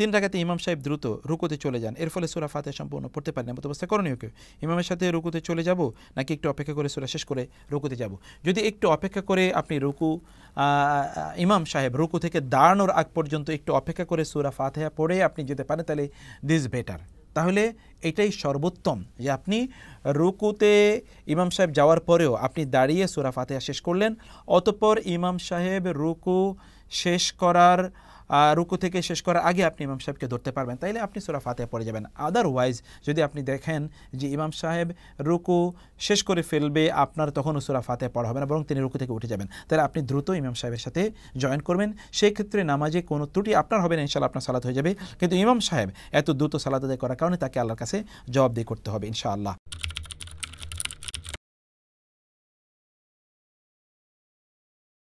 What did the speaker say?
তিন রাখাতে ইমাম সাহেব দ্রুত রুকুতে চলে যান এর ফলে সুরা ফাতে সম্পূর্ণ পড়তে পারেন এমত অবস্থা করণীয় কেউ ইমামের সাথে রুকুতে চলে যাব নাকি একটু অপেক্ষা করে সুরা শেষ করে রুকুতে যাব যদি একটু অপেক্ষা করে আপনি রুকু ইমাম সাহেব রুকু থেকে দাঁড়ানোর আগ পর্যন্ত একটু অপেক্ষা করে সুরা ফাতেহা পড়ে আপনি যেতে পারেন তাহলে দিস বেটার তাহলে এটাই সর্বোত্তম যে আপনি রুকুতে ইমাম সাহেব যাওয়ার পরেও আপনি দাঁড়িয়ে সুরা ফাতেহা শেষ করলেন অতপর ইমাম সাহেব রুকু শেষ করার রুকু থেকে শেষ করার আগে আপনি ইমাম সাহেবকে ধরতে পারবেন তাইলে আপনি সুরা ফাতে পড়ে যাবেন আদারওয়াইজ যদি আপনি দেখেন যে ইমাম সাহেব রুকু শেষ করে ফেলবে আপনার তখন সুরা ফাতে পড়া হবে না বরং তিনি রুকু থেকে উঠে যাবেন তাহলে আপনি দ্রুত ইমাম সাহেবের সাথে জয়েন করবেন সেই ক্ষেত্রে নামাজে কোনো ত্রুটি আপনার হবে না ইনশাল আপনার সালাত হয়ে যাবে কিন্তু ইমাম সাহেব এত দ্রুত সালাত আদায় করার কারণে তাকে আল্লাহর কাছে জবাবদেহি করতে হবে ইনশাআল্লাহ